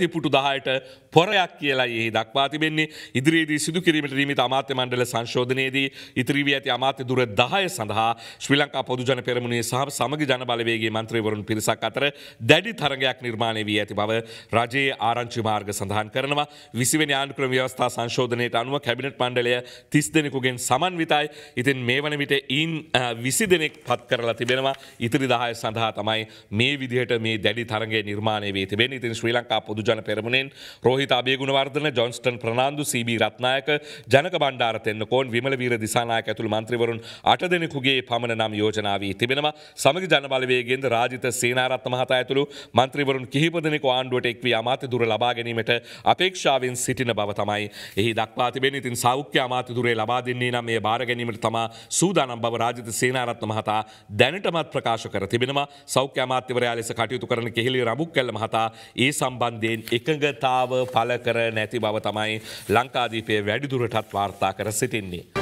තිපුටු දහයට පොරයක් කියලා ඒ දක්වා තිබෙන්නේ ඉදිරියේදී සිදු කිරීමට දීමිත අමාත්‍ය මණ්ඩල සංශෝධනයේදී ඉතිරි වී ඇති අමාත්‍ය දුර 10 සඳහා ශ්‍රී ලංකා පොදු ජන පෙරමුණේ සහ සමගි ජන බලවේගයේ මන්ත්‍රීවරුන් පිරිසක් අතර දැඩි තරගයක් නිර්මාණය වී ඇති බව රජයේ ආරංචි මාර්ග සඳහන් කරනවා 20 වෙනි ආණ්ඩුක්‍රම ව්‍යවස්ථා සංශෝධනයට අනුව කැබිනට් මණ්ඩලය 30 දෙනෙකුගෙන් සමන්විතයි. ඉතින් මේ වන විට ඊන් 20 දෙනෙක් පත් කරලා තිබෙනවා. ඉතිරි 10 සඳහා තමයි මේ විදිහට මේ දැඩි තරගය නිර්මාණය වී තිබෙන්නේ. ඉතින් ශ්‍රී ලංකා පොදු ජන පෙරමුණෙන් රෝහිත අභයගුණවර්ධන ජොන්ස්ටන් ප්‍රනාන්දු සීබී රත්නායක ජනක බණ්ඩාර තෙන්නකෝන් විමල වීර දිසානායක ඇතුළු මන්ත්‍රීවරුන් අට දෙනෙකුගේ පමණ නම් යෝජනා වී තිබෙනවා. සමග ජනබලවේගෙන්ද රාජිත සේනාරත්න මහතා ඇතුළු මන්ත්‍රීවරුන් කිහිප දෙනෙකු ආණ්ඩුවට එක්වී අමාත්‍ය දුර ලබා ගැනීමට අපේක්ෂාවෙන් සිටින බව තමයි එහි දක්වා තිබෙන ඉතින් සෞඛ්‍ය අමාත්‍යදුරේ ලබා දෙන්නේ නම් මේ බාර ගැනීමට තමා සූදානම් බව රාජිත සේනාරත්න මහතා දැනටමත් ප්‍රකාශ කර තිබෙනවා. සෞඛ්‍ය අමාත්‍යවරයා ලෙස කටයුතු කරන කෙහෙලි රබුක් කැල්ල මහතා ඒ සම්බන්ධයෙන් සම්බන්ධයෙන් එකඟතාව පල කර නැති බව තමයි ලංකාදීපය වැඩිදුරටත් වාර්තා කර සිටින්නේ.